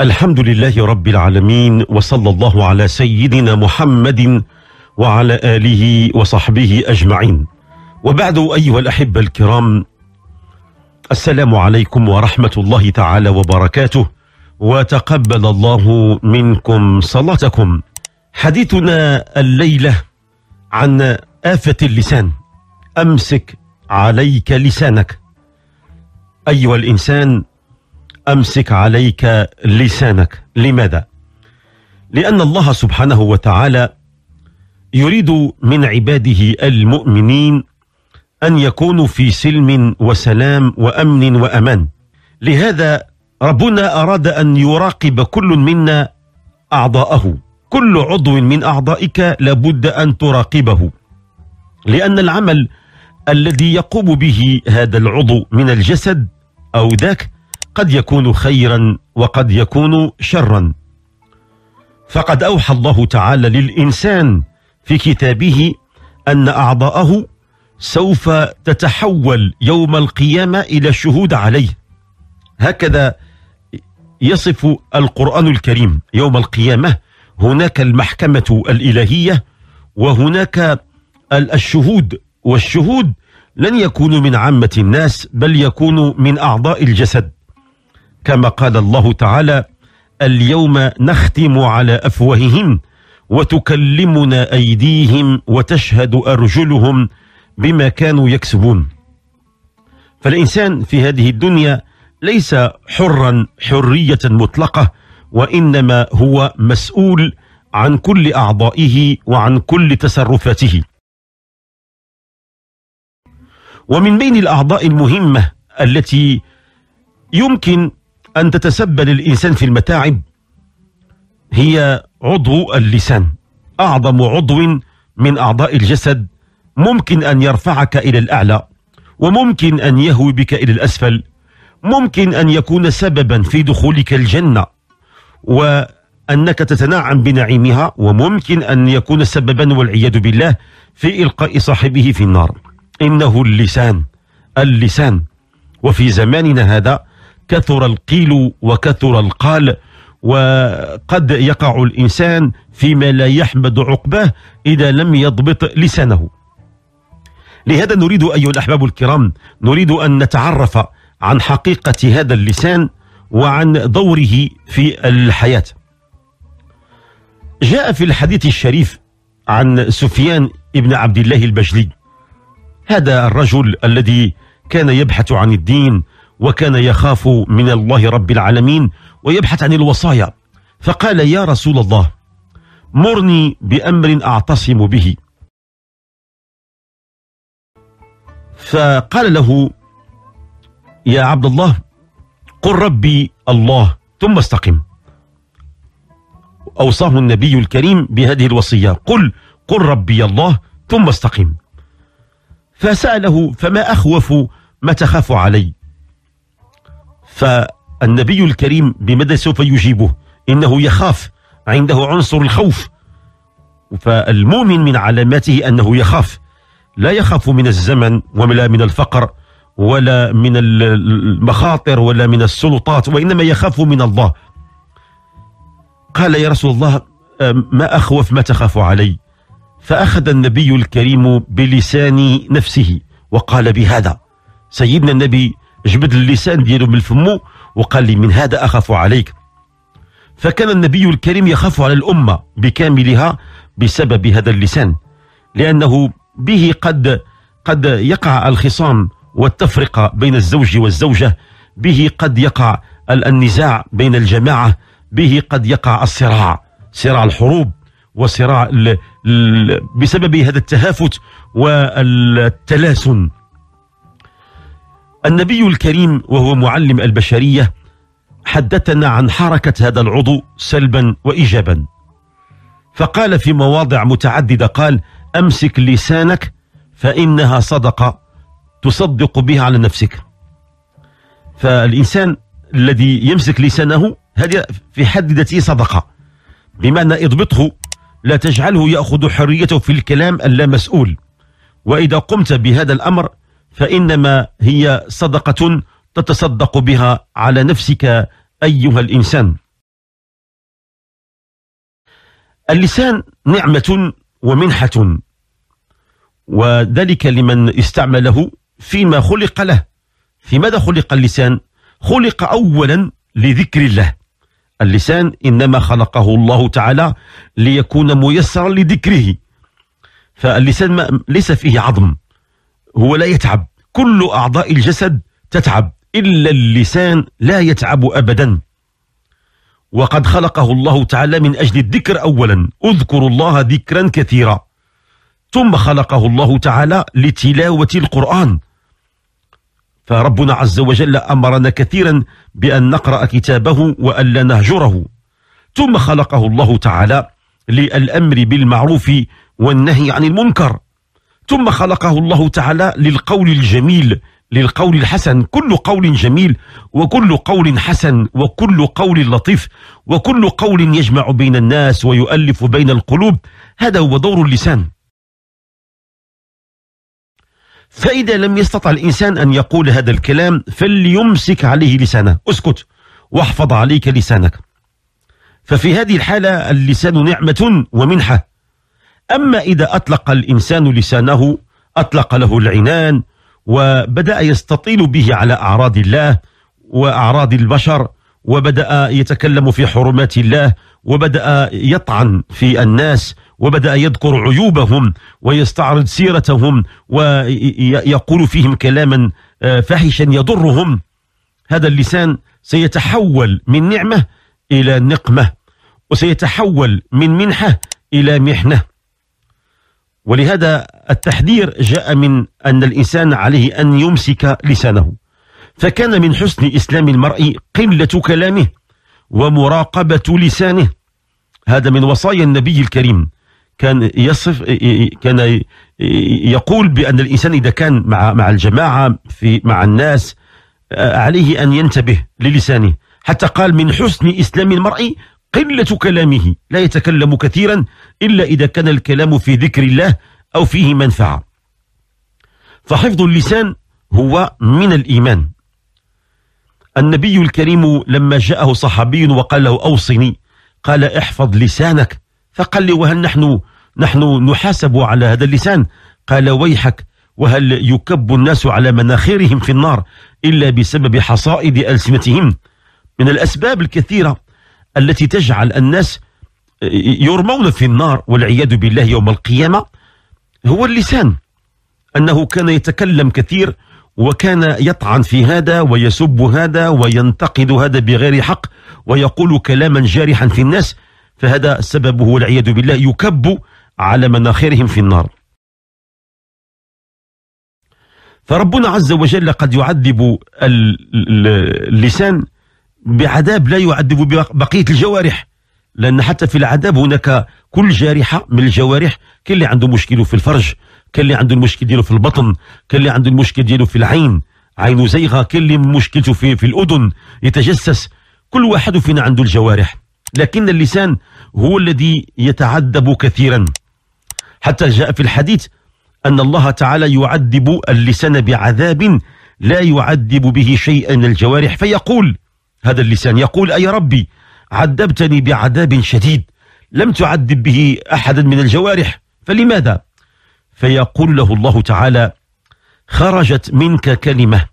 الحمد لله رب العالمين وصلى الله على سيدنا محمد وعلى آله وصحبه أجمعين وبعد أيها الأحبة الكرام السلام عليكم ورحمة الله تعالى وبركاته وتقبل الله منكم صلاتكم حديثنا الليلة عن آفة اللسان أمسك عليك لسانك أيها الإنسان أمسك عليك لسانك لماذا؟ لأن الله سبحانه وتعالى يريد من عباده المؤمنين أن يكونوا في سلم وسلام وأمن وأمان لهذا ربنا أراد أن يراقب كل منا أعضاءه كل عضو من أعضائك لابد أن تراقبه لأن العمل الذي يقوم به هذا العضو من الجسد أو ذاك قد يكون خيرا وقد يكون شرا فقد اوحى الله تعالى للانسان في كتابه ان اعضاءه سوف تتحول يوم القيامه الى الشهود عليه هكذا يصف القران الكريم يوم القيامه هناك المحكمه الالهيه وهناك الشهود والشهود لن يكونوا من عامه الناس بل يكونوا من اعضاء الجسد كما قال الله تعالى اليوم نختم على أفواههم وتكلمنا أيديهم وتشهد أرجلهم بما كانوا يكسبون فالإنسان في هذه الدنيا ليس حرا حرية مطلقة وإنما هو مسؤول عن كل أعضائه وعن كل تصرفاته ومن بين الأعضاء المهمة التي يمكن أن تتسبل الإنسان في المتاعب هي عضو اللسان أعظم عضو من أعضاء الجسد ممكن أن يرفعك إلى الأعلى وممكن أن يهوي بك إلى الأسفل ممكن أن يكون سببا في دخولك الجنة وأنك تتنعم بنعيمها وممكن أن يكون سببا والعياذ بالله في إلقاء صاحبه في النار إنه اللسان اللسان وفي زماننا هذا كثر القيل وكثر القال وقد يقع الإنسان فيما لا يحمد عقباه إذا لم يضبط لسانه لهذا نريد أيها الأحباب الكرام نريد أن نتعرف عن حقيقة هذا اللسان وعن دوره في الحياة جاء في الحديث الشريف عن سفيان ابن عبد الله البجلي هذا الرجل الذي كان يبحث عن الدين وكان يخاف من الله رب العالمين ويبحث عن الوصايا فقال يا رسول الله مرني بأمر أعتصم به فقال له يا عبد الله قل ربي الله ثم استقم أوصاه النبي الكريم بهذه الوصية قل قل ربي الله ثم استقم فسأله فما أخوف ما تخاف علي فالنبي الكريم بماذا سوف يجيبه إنه يخاف عنده عنصر الخوف فالمؤمن من علاماته أنه يخاف لا يخاف من الزمن ولا من الفقر ولا من المخاطر ولا من السلطات وإنما يخاف من الله قال يا رسول الله ما أخوف ما تخاف علي فأخذ النبي الكريم بلسان نفسه وقال بهذا سيدنا النبي جبد اللسان ديالو من فمو وقال لي من هذا أخاف عليك فكان النبي الكريم يخاف على الأمة بكاملها بسبب هذا اللسان لأنه به قد قد يقع الخصام والتفرقة بين الزوج والزوجة به قد يقع النزاع بين الجماعة به قد يقع الصراع صراع الحروب وصراع بسبب هذا التهافت والتلاسن النبي الكريم وهو معلم البشرية حدثنا عن حركة هذا العضو سلبا وإيجابا فقال في مواضع متعددة قال أمسك لسانك فإنها صدقة تصدق بها على نفسك فالإنسان الذي يمسك لسانه هذه في حد ذاته صدقة بمعنى اضبطه لا تجعله يأخذ حريته في الكلام اللامسؤول وإذا قمت بهذا الأمر فإنما هي صدقة تتصدق بها على نفسك أيها الإنسان اللسان نعمة ومنحة وذلك لمن استعمله فيما خلق له في ماذا خلق اللسان خلق أولا لذكر الله اللسان إنما خلقه الله تعالى ليكون ميسرا لذكره فاللسان ليس فيه عظم هو لا يتعب كل أعضاء الجسد تتعب إلا اللسان لا يتعب أبدا وقد خلقه الله تعالى من أجل الذكر أولا اذكروا الله ذكرا كثيرا ثم خلقه الله تعالى لتلاوة القرآن فربنا عز وجل أمرنا كثيرا بأن نقرأ كتابه وألا نهجره ثم خلقه الله تعالى للأمر بالمعروف والنهي عن المنكر ثم خلقه الله تعالى للقول الجميل للقول الحسن كل قول جميل وكل قول حسن وكل قول لطيف وكل قول يجمع بين الناس ويؤلف بين القلوب هذا هو دور اللسان فإذا لم يستطع الإنسان أن يقول هذا الكلام فليمسك عليه لسانه اسكت واحفظ عليك لسانك ففي هذه الحالة اللسان نعمة ومنحة أما إذا أطلق الإنسان لسانه أطلق له العنان وبدأ يستطيل به على أعراض الله وأعراض البشر وبدأ يتكلم في حرمات الله وبدأ يطعن في الناس وبدأ يذكر عيوبهم ويستعرض سيرتهم ويقول فيهم كلاما آه، فاحشا يضرهم هذا اللسان سيتحول من نعمة إلى نقمة وسيتحول من منحة إلى محنة ولهذا التحذير جاء من أن الإنسان عليه أن يمسك لسانه فكان من حسن إسلام المرء قلة كلامه ومراقبة لسانه هذا من وصايا النبي الكريم كان يصف كان يقول بأن الإنسان إذا كان مع مع الجماعة في مع الناس عليه أن ينتبه للسانه حتى قال من حسن إسلام المرء قلة كلامه لا يتكلم كثيرا إلا إذا كان الكلام في ذكر الله أو فيه منفعة فحفظ اللسان هو من الإيمان النبي الكريم لما جاءه صحابي وقال له أوصني قال احفظ لسانك فقال لي وهل نحن نحن نحاسب على هذا اللسان قال ويحك وهل يكب الناس على مناخيرهم في النار إلا بسبب حصائد ألسنتهم من الأسباب الكثيرة التي تجعل الناس آه، يرمون في النار والعياذ بالله يوم القيامة هو اللسان أنه كان يتكلم كثير وكان يطعن في هذا ويسب هذا وينتقد هذا بغير حق ويقول كلاما جارحا في الناس فهذا سببه والعياذ بالله يكب على مناخرهم في النار فربنا عز وجل قد يعذب اللسان بعذاب لا يعذب بقية الجوارح لأن حتى في العذاب هناك كل جارحة من الجوارح كاين اللي عنده مشكل في الفرج كاين اللي عنده المشكل ديالو في البطن كاين اللي عنده المشكل ديالو في العين عينه زيغة كاين اللي مشكلته في, في الأذن يتجسس كل واحد فينا عنده الجوارح لكن اللسان هو الذي يتعذب كثيرا حتى جاء في الحديث أن الله تعالى يعذب اللسان بعذاب لا يعذب به شيئا الجوارح فيقول هذا اللسان يقول أي ربي عذبتني بعذاب شديد لم تعذب به أحدا من الجوارح فلماذا؟ فيقول له الله تعالى خرجت منك كلمة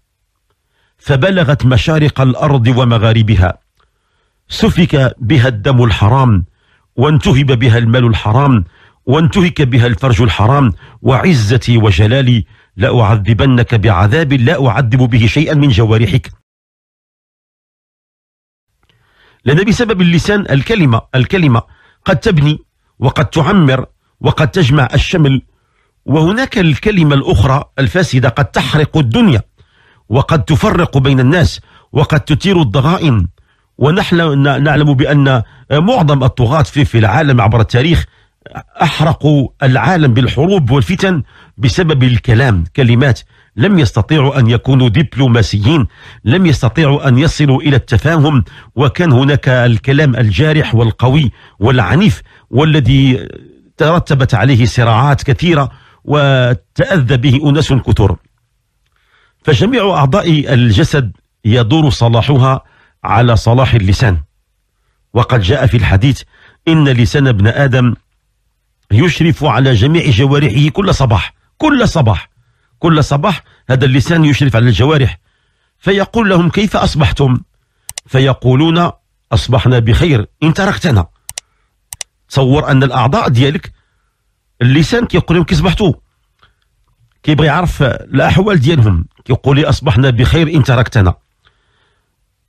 فبلغت مشارق الأرض ومغاربها سفك بها الدم الحرام وانتهب بها المال الحرام وانتهك بها الفرج الحرام وعزتي وجلالي لأعذبنك بعذاب لا أعذب به شيئا من جوارحك لأن بسبب اللسان الكلمة الكلمة قد تبني وقد تعمر وقد تجمع الشمل وهناك الكلمة الأخرى الفاسدة قد تحرق الدنيا وقد تفرق بين الناس وقد تثير الضغائن ونحن نعلم بأن معظم الطغاة في العالم عبر التاريخ أحرقوا العالم بالحروب والفتن بسبب الكلام كلمات لم يستطيعوا أن يكونوا دبلوماسيين لم يستطيعوا أن يصلوا إلى التفاهم وكان هناك الكلام الجارح والقوي والعنيف والذي ترتبت عليه صراعات كثيرة وتأذى به أناس كثر فجميع أعضاء الجسد يدور صلاحها على صلاح اللسان وقد جاء في الحديث إن لسان ابن آدم يشرف على جميع جوارحه كل صباح كل صباح كل صباح هذا اللسان يشرف على الجوارح فيقول لهم كيف أصبحتم فيقولون أصبحنا بخير إن تركتنا تصور أن الأعضاء ديالك اللسان كيقول لهم كي صبحتوا كيبغي يعرف الأحوال ديالهم كيقول أصبحنا بخير إن تركتنا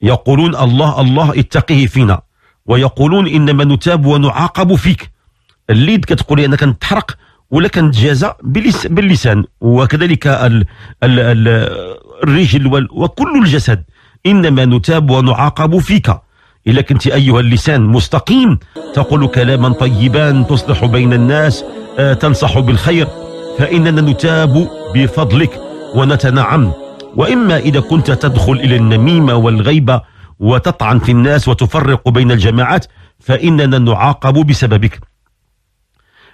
يقولون الله الله اتقيه فينا ويقولون إنما نتاب ونعاقب فيك الليد كتقول لي أنا كنتحرق ولا كنتجازى باللسان وكذلك ال ال ال الرجل وكل الجسد انما نتاب ونعاقب فيك إلا كنت أيها اللسان مستقيم تقول كلاما طيبا تصلح بين الناس آه، تنصح بالخير فإننا نتاب بفضلك ونتنعم وإما إذا كنت تدخل إلى النميمة والغيبة وتطعن في الناس وتفرق بين الجماعات فإننا نعاقب بسببك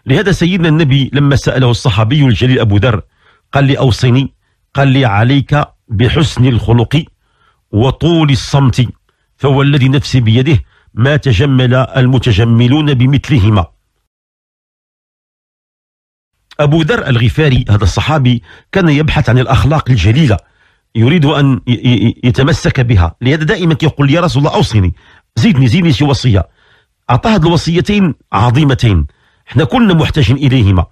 لهذا سيدنا النبي لما سأله الصحابي الجليل أبو ذر قال لي أوصني قال لي عليك بحسن الخلق وطول الصمت فهو الذي نفسي بيده ما تجمل المتجملون بمثلهما أبو ذر الغفاري هذا الصحابي كان يبحث عن الأخلاق الجليلة يريد أن يتمسك بها لهذا دائما يقول يا رسول الله أوصني زيدني زيدني شي وصية أعطاه الوصيتين عظيمتين احنا كلنا محتاجين إليهما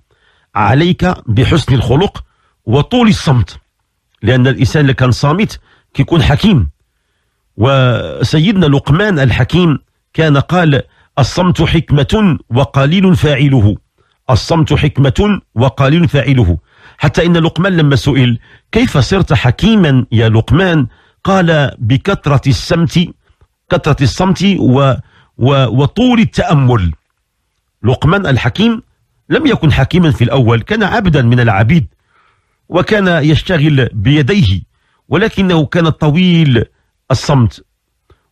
عليك بحسن الخلق وطول الصمت لأن الإنسان اللي كان صامت كيكون حكيم وسيدنا لقمان الحكيم كان قال الصمت حكمة وقليل فاعله الصمت حكمة وقليل فاعله حتى إن لقمان لما سئل كيف صرت حكيما يا لقمان قال بكثرة الصمت كثرة الصمت و و وطول التأمل لقمان الحكيم لم يكن حكيما في الأول كان عبدا من العبيد وكان يشتغل بيديه ولكنه كان طويل الصمت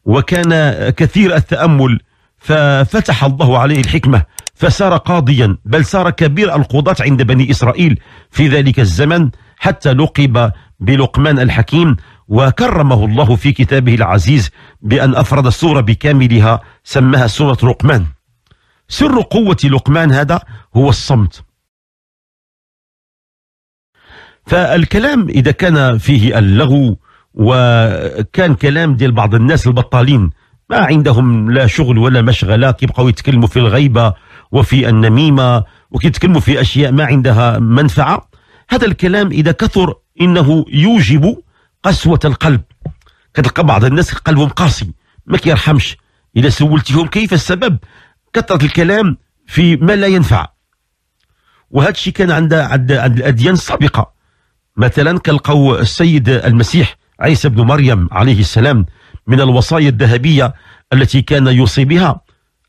وكان كثير التأمل ففتح الله عليه الحكمة فسار قاضيا بل سار كبير القضاة عند بني إسرائيل في ذلك الزمن حتى لقب بلقمان الحكيم وكرمه الله في كتابه العزيز بأن أفرد السورة بكاملها سماها سورة لقمان سر قوة لقمان هذا هو الصمت فالكلام إذا كان فيه اللغو وكان كلام ديال بعض الناس البطالين ما عندهم لا شغل ولا مشغلة كيبقاو يتكلموا في الغيبة وفي النميمة وكيتكلموا في أشياء ما عندها منفعة هذا الكلام إذا كثر إنه يوجب قسوة القلب كتلقى بعض الناس قلبهم قاسي ما كيرحمش إذا سولتهم كيف السبب كثرة الكلام في ما لا ينفع وهذا الشيء كان عند عند عند الأديان السابقة مثلا كلقوا السيد المسيح عيسى بن مريم عليه السلام من الوصايا الذهبية التي كان يوصي بها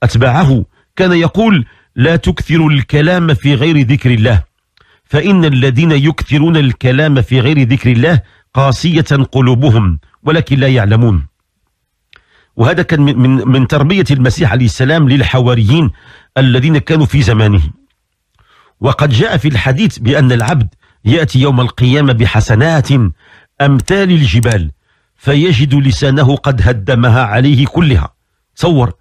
أتباعه كان يقول لا تكثروا الكلام في غير ذكر الله فإن الذين يكثرون الكلام في غير ذكر الله قاسية قلوبهم ولكن لا يعلمون وهذا كان من من, من تربية المسيح عليه السلام للحواريين الذين كانوا في زمانه وقد جاء في الحديث بأن العبد يأتي يوم القيامة بحسنات أمثال الجبال فيجد لسانه قد هدمها عليه كلها تصور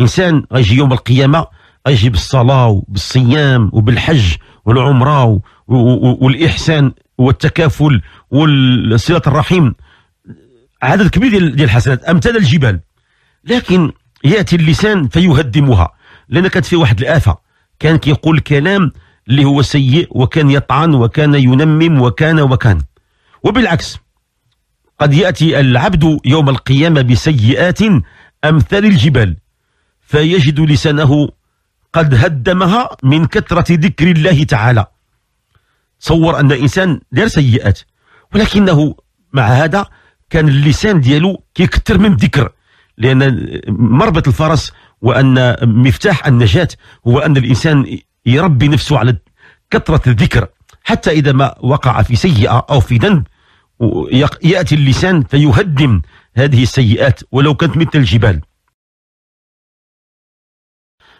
إنسان يجي يوم القيامة غيجي بالصلاة وبالصيام وبالحج والعمرة والإحسان والتكافل والصلة الرحيم عدد كبير ديال الحسنات أمثال الجبال لكن ياتي اللسان فيهدمها لان كانت فيه واحد الافه كان كيقول كلام اللي هو سيء وكان يطعن وكان ينمم وكان وكان وبالعكس قد ياتي العبد يوم القيامه بسيئات امثال الجبال فيجد لسانه قد هدمها من كثره ذكر الله تعالى تصور ان انسان دار سيئات ولكنه مع هذا كان اللسان ديالو كيكثر من الذكر لأن مربط الفرس وأن مفتاح النجاة هو أن الإنسان يربي نفسه على كثرة الذكر حتى إذا ما وقع في سيئة أو في ذنب يأتي اللسان فيهدم هذه السيئات ولو كانت مثل الجبال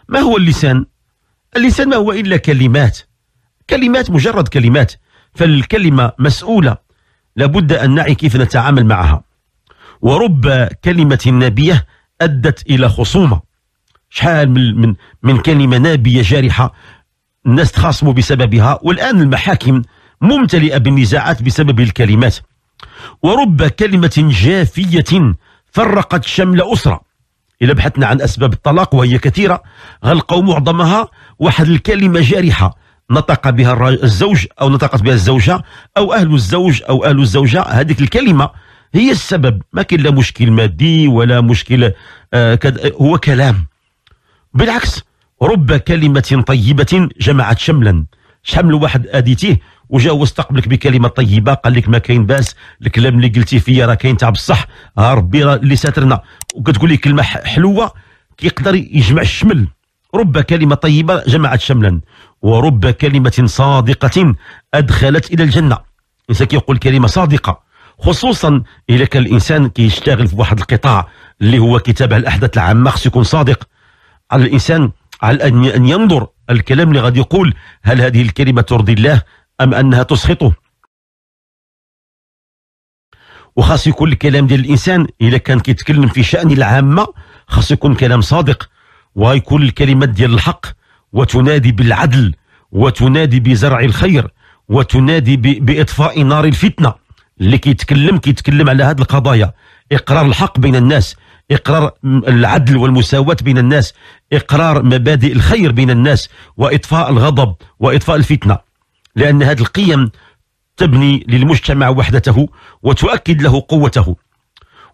ما هو اللسان؟ اللسان ما هو إلا كلمات كلمات مجرد كلمات فالكلمة مسؤولة لابد أن نعي كيف نتعامل معها ورب كلمة نابية أدت إلى خصومة شحال من, من, من كلمة نابية جارحة الناس تخاصموا بسببها والآن المحاكم ممتلئة بالنزاعات بسبب الكلمات ورب كلمة جافية فرقت شمل أسرة إذا بحثنا عن أسباب الطلاق وهي كثيرة غلقوا معظمها واحد الكلمة جارحة نطق بها الزوج أو نطقت بها الزوجة أو أهل الزوج أو أهل الزوجة هذيك الكلمة هي السبب ما كاين لا مشكل مادي ولا مشكل آه هو كلام بالعكس رب كلمة طيبة جمعت شملا شحال من واحد اديتيه وجا هو استقبلك بكلمه طيبه قال لك ما كاين باس الكلام اللي قلتيه فيا راه كاين تاع بصح ها ربي اللي ساترنا وكتقول لي كلمه حلوه كيقدر يجمع الشمل رب كلمه طيبه جمعت شملا ورب كلمه صادقه ادخلت الى الجنه إنسان كيقول كلمه صادقه خصوصا اذا كان الانسان كيشتغل في واحد القطاع اللي هو كتابه الاحداث العامه خصو يكون صادق على الانسان على ان ينظر الكلام اللي غادي يقول هل هذه الكلمه ترضي الله ام انها تسخطه وخاص يكون الكلام ديال الانسان إذا كان كيتكلم في شان العامه خاص يكون كلام صادق ويكون الكلمات ديال الحق وتنادي بالعدل وتنادي بزرع الخير وتنادي باطفاء نار الفتنه اللي كيتكلم كيتكلم على هذه القضايا اقرار الحق بين الناس اقرار العدل والمساواه بين الناس اقرار مبادئ الخير بين الناس واطفاء الغضب واطفاء الفتنه لان هذه القيم تبني للمجتمع وحدته وتؤكد له قوته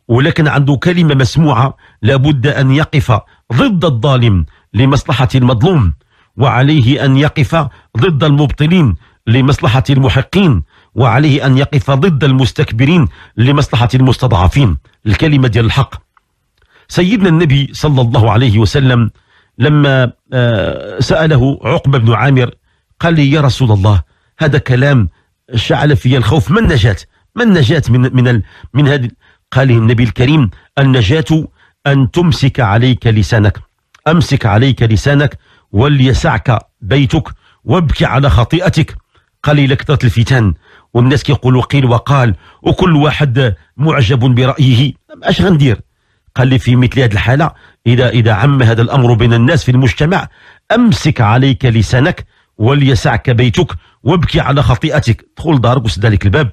ولكن عنده كلمه مسموعه لابد ان يقف ضد الظالم لمصلحه المظلوم وعليه ان يقف ضد المبطلين لمصلحه المحقين وعليه أن يقف ضد المستكبرين لمصلحة المستضعفين الكلمة ديال الحق سيدنا النبي صلى الله عليه وسلم لما آه، سأله عقبة بن عامر قال لي يا رسول الله هذا كلام شعل في الخوف ما النجاة ما النجاة من من من هذه قال النبي الكريم النجاة أن تمسك عليك لسانك أمسك عليك لسانك وليسعك بيتك وابكي على خطيئتك قال لي لكثرة الفتن والناس كيقولوا قيل وقال وكل واحد معجب برايه اش غندير قال لي في مثل هذه الحاله اذا اذا عم هذا الامر بين الناس في المجتمع امسك عليك لسانك وليسعك بيتك وابكي على خطيئتك دخل دارك وسد عليك الباب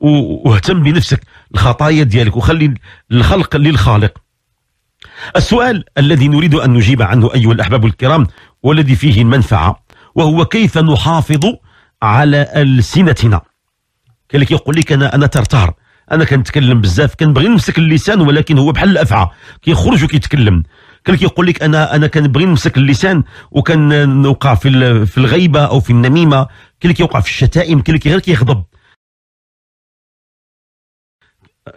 واهتم بنفسك الخطايا ديالك وخلي الخلق للخالق السؤال الذي نريد أن نجيب عنه أيها الأحباب الكرام والذي فيه المنفعة وهو كيف نحافظ على ألسنتنا كاين اللي كيقول لك انا انا ترتار انا كنتكلم بزاف كنبغي نمسك اللسان ولكن هو بحال الافعى كيخرج وكيتكلم كان كيقول لك انا انا كنبغي نمسك اللسان وكنوقع في في الغيبه او في النميمه كاين اللي كيوقع في الشتائم كاين اللي غير كيغضب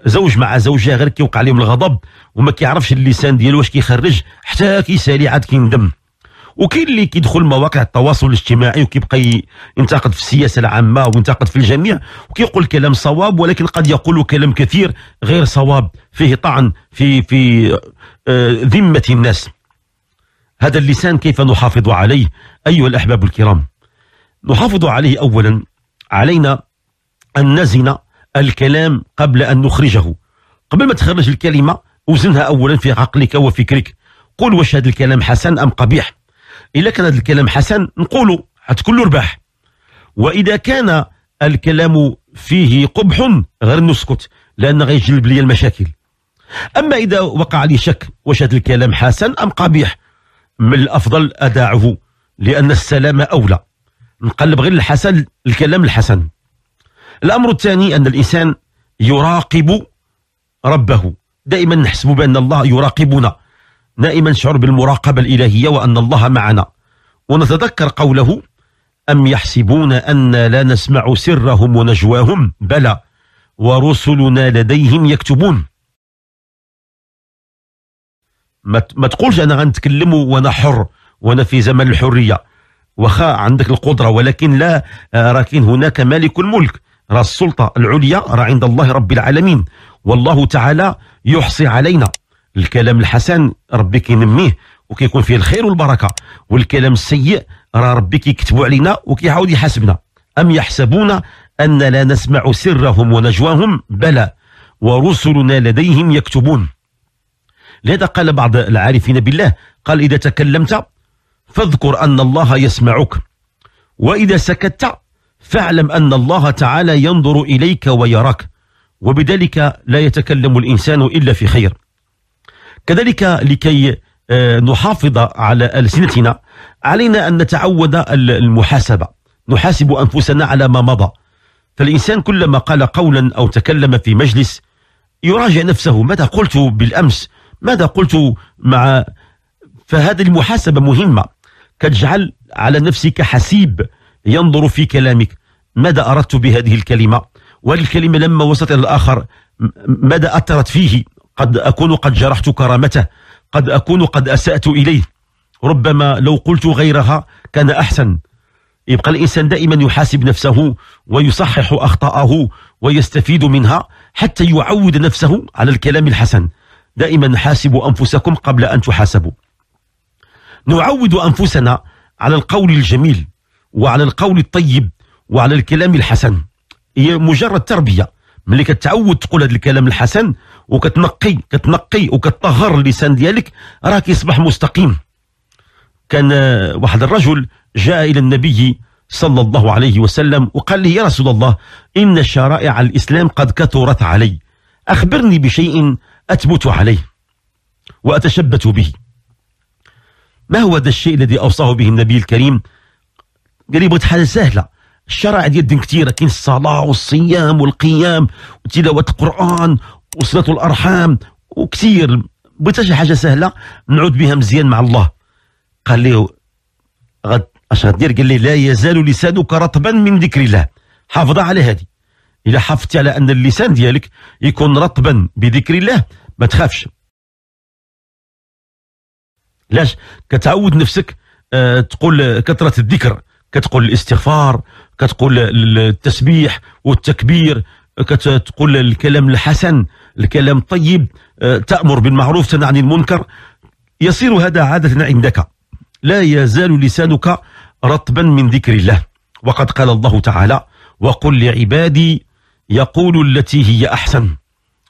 زوج مع زوجه غير كيوقع عليهم الغضب وما كيعرفش اللسان ديالو واش كيخرج حتى كيسالي عاد كيندم وكاين اللي كيدخل مواقع التواصل الاجتماعي وكيبقى ينتقد في السياسه العامه وينتقد في الجميع وكيقول كلام صواب ولكن قد يقول كلام كثير غير صواب فيه طعن في في آه، ذمه الناس هذا اللسان كيف نحافظ عليه ايها الاحباب الكرام نحافظ عليه اولا علينا ان نزن الكلام قبل ان نخرجه قبل ما تخرج الكلمه وزنها اولا في عقلك وفكرك قل واش هذا الكلام حسن ام قبيح الا كان هذا الكلام حسن نقولوا حيت كله رباح واذا كان الكلام فيه قبح غير نسكت لان غيجلب لي المشاكل اما اذا وقع لي شك واش هذا الكلام حسن ام قبيح من الافضل اداعه لان السلام اولى نقلب غير الحسن الكلام الحسن الامر الثاني ان الانسان يراقب ربه دائما نحسب بان الله يراقبنا دائما نشعر بالمراقبة الإلهية وأن الله معنا ونتذكر قوله أم يحسبون أن لا نسمع سرهم ونجواهم بلى ورسلنا لديهم يكتبون ما تقولش أنا غنتكلم وأنا حر وأنا في زمن الحرية وخا عندك القدرة ولكن لا آه، راكين هناك مالك الملك راه السلطة العليا راه عند الله رب العالمين والله تعالى يحصي علينا الكلام الحسن ربي كينميه وكيكون فيه الخير والبركه والكلام السيء راه ربي كيكتبوا علينا وكيعاود يحاسبنا ام يحسبون ان لا نسمع سرهم ونجواهم بلى ورسلنا لديهم يكتبون لهذا قال بعض العارفين بالله قال اذا تكلمت فاذكر ان الله يسمعك واذا سكت فاعلم ان الله تعالى ينظر اليك ويراك وبذلك لا يتكلم الانسان الا في خير كذلك لكي آه، نحافظ على ألسنتنا علينا أن نتعود المحاسبة نحاسب أنفسنا على ما مضى فالإنسان كلما قال قولا أو تكلم في مجلس يراجع نفسه ماذا قلت بالأمس ماذا قلت مع فهذه المحاسبة مهمة كتجعل على نفسك حسيب ينظر في كلامك ماذا أردت بهذه الكلمة وهذه الكلمة لما وصلت إلى الآخر ماذا أثرت فيه قد أكون قد جرحت كرامته قد أكون قد أسأت إليه ربما لو قلت غيرها كان أحسن يبقى الإنسان دائما يحاسب نفسه ويصحح أخطاءه ويستفيد منها حتى يعود نفسه على الكلام الحسن دائما حاسبوا أنفسكم قبل أن تحاسبوا نعود أنفسنا على القول الجميل وعلى القول الطيب وعلى الكلام الحسن هي مجرد تربية ملي كتعود تقول هذا الكلام الحسن وكتنقي كتنقي وكتطهر اللسان ديالك راه كيصبح مستقيم كان آه، واحد الرجل جاء إلى النبي صلى الله عليه وسلم وقال لي يا رسول الله إن شرائع الإسلام قد كثرت علي أخبرني بشيء اثبت عليه وأتشبت به ما هو هذا الشيء الذي أوصاه به النبي الكريم قال لي بغيت حاجة سهلة الشرائع ديال الدين كثيرة كاين الصلاة والصيام والقيام وتلاوة القرآن وصلة الأرحام وكثير بغيت شي حاجة سهلة نعود بها مزيان مع الله قال له غد اش غدير قال لي لا يزال لسانك رطبا من ذكر الله حافظ على هذه الا حافظتي على ان اللسان ديالك يكون رطبا بذكر الله ما تخافش لاش كتعود نفسك آه تقول كثره الذكر كتقول الاستغفار كتقول التسبيح والتكبير كتقول الكلام الحسن الكلام الطيب آه، تأمر بالمعروف تنهى عن المنكر يصير هذا عادة عندك لا يزال لسانك رطبا من ذكر الله وقد قال الله تعالى وقل لعبادي يقول التي هي أحسن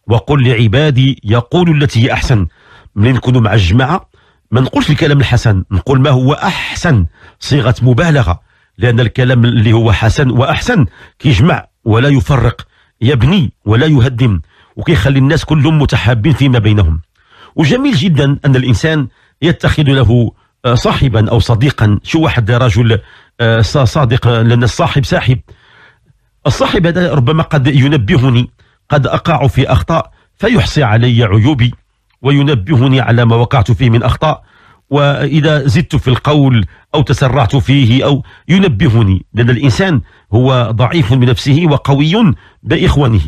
وقل لعبادي يقول التي هي أحسن من نكونوا مع الجماعة ما نقولش الكلام الحسن نقول ما هو أحسن صيغة مبالغة لأن الكلام اللي هو حسن وأحسن كيجمع ولا يفرق يبني ولا يهدم وكيخلي الناس كلهم متحابين فيما بينهم وجميل جدا أن الإنسان يتخذ له آه، صاحبا أو صديقا شو واحد رجل آه، صادق لأن الصاحب ساحب الصاحب هذا ربما قد ينبهني قد أقع في أخطاء فيحصي علي عيوبي وينبهني على ما وقعت فيه من أخطاء وإذا زدت في القول أو تسرعت فيه أو ينبهني لأن الإنسان هو ضعيف بنفسه وقوي بإخوانه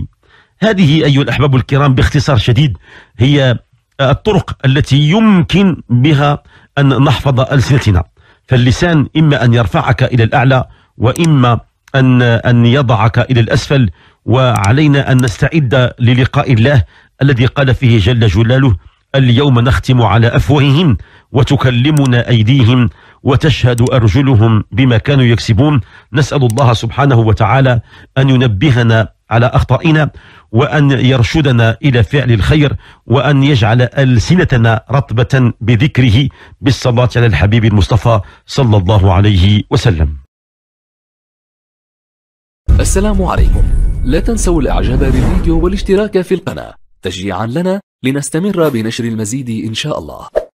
هذه أيها الأحباب الكرام باختصار شديد هي الطرق التي يمكن بها أن نحفظ ألسنتنا فاللسان إما أن يرفعك إلى الأعلى وإما أن أن يضعك إلى الأسفل وعلينا أن نستعد للقاء الله الذي قال فيه جل جلاله اليوم نختم على أفواههم وتكلمنا أيديهم وتشهد أرجلهم بما كانوا يكسبون نسأل الله سبحانه وتعالى أن ينبهنا على أخطائنا وأن يرشدنا إلى فعل الخير وأن يجعل ألسنتنا رطبة بذكره بالصلاة على الحبيب المصطفى صلى الله عليه وسلم السلام عليكم لا تنسوا الإعجاب بالفيديو والاشتراك في القناة تشجيعا لنا لنستمر بنشر المزيد إن شاء الله